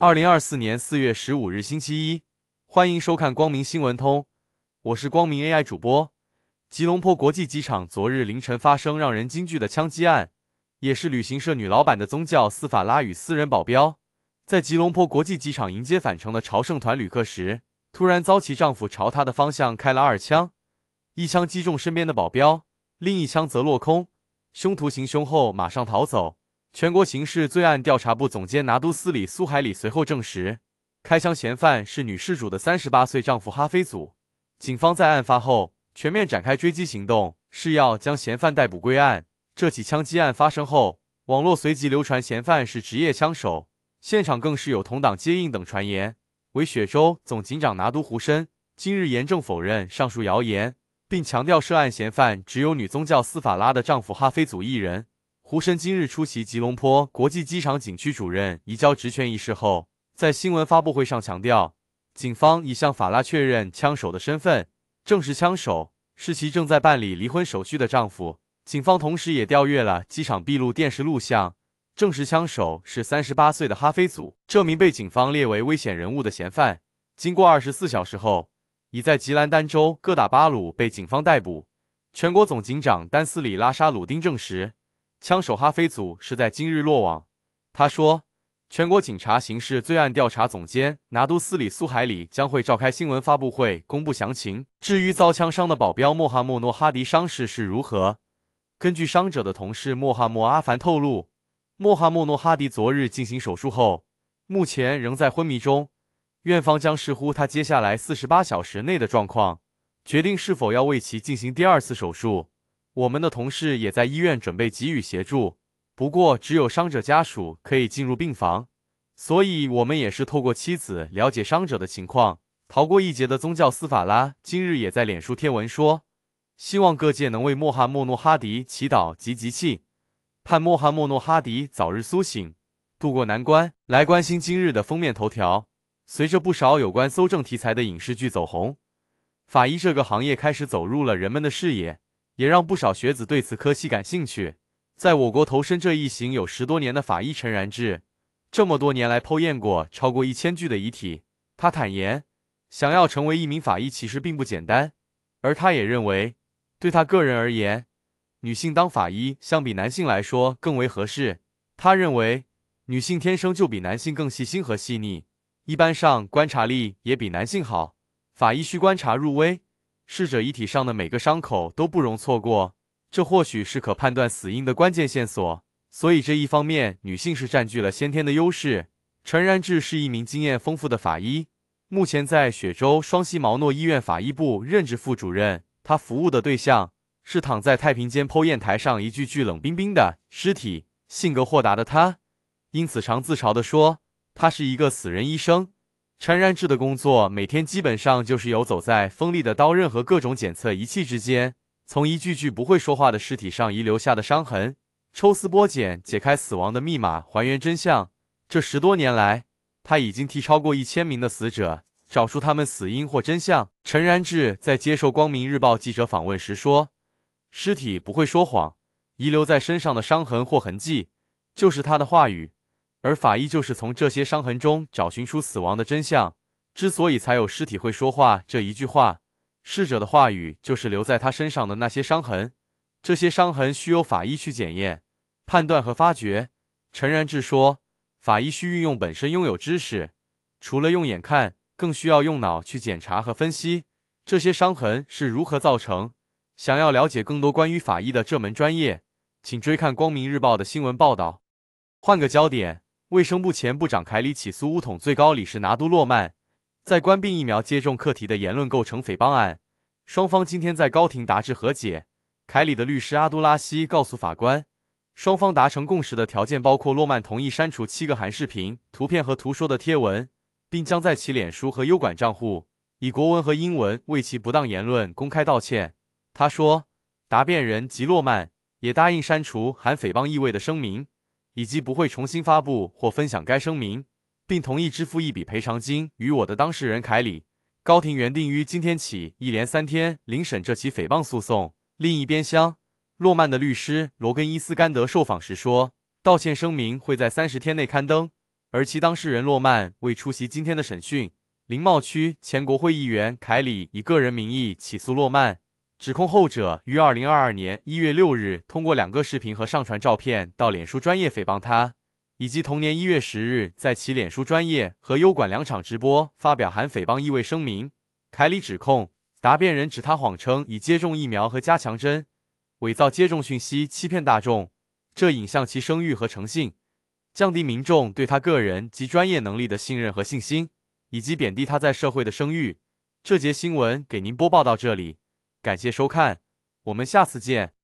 二零二四年四月十五日星期一，欢迎收看《光明新闻通》，我是光明 AI 主播。吉隆坡国际机场昨日凌晨发生让人惊惧的枪击案，也是旅行社女老板的宗教斯法拉与私人保镖，在吉隆坡国际机场迎接返程的朝圣团旅客时，突然遭其丈夫朝她的方向开了二枪，一枪击中身边的保镖，另一枪则落空。凶徒行凶后马上逃走。全国刑事罪案调查部总监拿督斯里苏海里随后证实，开枪嫌犯是女事主的三十八岁丈夫哈菲祖。警方在案发后全面展开追击行动，誓要将嫌犯逮捕归案。这起枪击案发生后，网络随即流传嫌犯是职业枪手，现场更是有同党接应等传言。为雪州总警长拿督胡申今日严正否认上述谣言，并强调涉案嫌犯只有女宗教斯法拉的丈夫哈菲祖一人。胡申今日出席吉隆坡国际机场景区主任移交职权仪式后，在新闻发布会上强调，警方已向法拉确认枪手的身份，证实枪手是其正在办理离婚手续的丈夫。警方同时也调阅了机场闭路电视录像，证实枪手是三十八岁的哈菲祖。这名被警方列为危险人物的嫌犯，经过二十四小时后，已在吉兰丹州各打巴鲁被警方逮捕。全国总警长丹斯里拉沙鲁丁证实。枪手哈菲祖是在今日落网。他说，全国警察刑事罪案调查总监拿督斯里苏海里将会召开新闻发布会公布详情。至于遭枪伤的保镖莫哈莫诺哈迪伤势是如何？根据伤者的同事莫哈莫阿凡透露，莫哈莫诺哈迪昨日进行手术后，目前仍在昏迷中。院方将视乎他接下来四十八小时内的状况，决定是否要为其进行第二次手术。我们的同事也在医院准备给予协助，不过只有伤者家属可以进入病房，所以我们也是透过妻子了解伤者的情况。逃过一劫的宗教司法拉今日也在脸书贴文说，希望各界能为莫罕莫诺哈迪祈祷及集气，盼莫罕莫诺哈迪早日苏醒，渡过难关。来关心今日的封面头条，随着不少有关搜证题材的影视剧走红，法医这个行业开始走入了人们的视野。也让不少学子对此科系感兴趣。在我国投身这一行有十多年的法医陈然志，这么多年来剖验过超过一千具的遗体。他坦言，想要成为一名法医其实并不简单。而他也认为，对他个人而言，女性当法医相比男性来说更为合适。他认为，女性天生就比男性更细心和细腻，一般上观察力也比男性好。法医需观察入微。逝者遗体上的每个伤口都不容错过，这或许是可判断死因的关键线索。所以这一方面，女性是占据了先天的优势。陈然志是一名经验丰富的法医，目前在雪州双溪毛诺医院法医部任职副主任。他服务的对象是躺在太平间剖验台上一具具冷冰冰的尸体。性格豁达的他，因此常自嘲地说：“他是一个死人医生。”陈然志的工作每天基本上就是游走在锋利的刀刃和各种检测仪器之间，从一具具不会说话的尸体上遗留下的伤痕，抽丝剥茧，解开死亡的密码，还原真相。这十多年来，他已经替超过一千名的死者找出他们死因或真相。陈然志在接受光明日报记者访问时说：“尸体不会说谎，遗留在身上的伤痕或痕迹，就是他的话语。”而法医就是从这些伤痕中找寻出死亡的真相。之所以才有尸体会说话这一句话，逝者的话语就是留在他身上的那些伤痕，这些伤痕需由法医去检验、判断和发掘。陈然志说，法医需运用本身拥有知识，除了用眼看，更需要用脑去检查和分析这些伤痕是如何造成。想要了解更多关于法医的这门专业，请追看光明日报的新闻报道。换个焦点。卫生部前部长凯里起诉乌统最高理事拿都洛曼，在关闭疫苗接种课题的言论构成诽谤案。双方今天在高庭达致和解。凯里的律师阿杜拉希告诉法官，双方达成共识的条件包括洛曼同意删除七个韩视频、图片和图说的贴文，并将在其脸书和优管账户以国文和英文为其不当言论公开道歉。他说，答辩人及洛曼也答应删除含诽谤意味的声明。以及不会重新发布或分享该声明，并同意支付一笔赔偿金与我的当事人凯里。高庭原定于今天起一连三天聆审这起诽谤诉讼。另一边厢，诺曼的律师罗根伊斯甘德受访时说，道歉声明会在三十天内刊登，而其当事人诺曼未出席今天的审讯。林茂区前国会议员凯里以个人名义起诉诺曼。指控后者于二零二二年一月六日通过两个视频和上传照片到脸书专业诽谤他，以及同年一月十日在其脸书专业和优管两场直播发表含诽谤意味声明。凯里指控答辩人指他谎称已接种疫苗和加强针，伪造接种讯息欺骗大众，这影响其声誉和诚信，降低民众对他个人及专业能力的信任和信心，以及贬低他在社会的声誉。这节新闻给您播报到这里。感谢收看，我们下次见。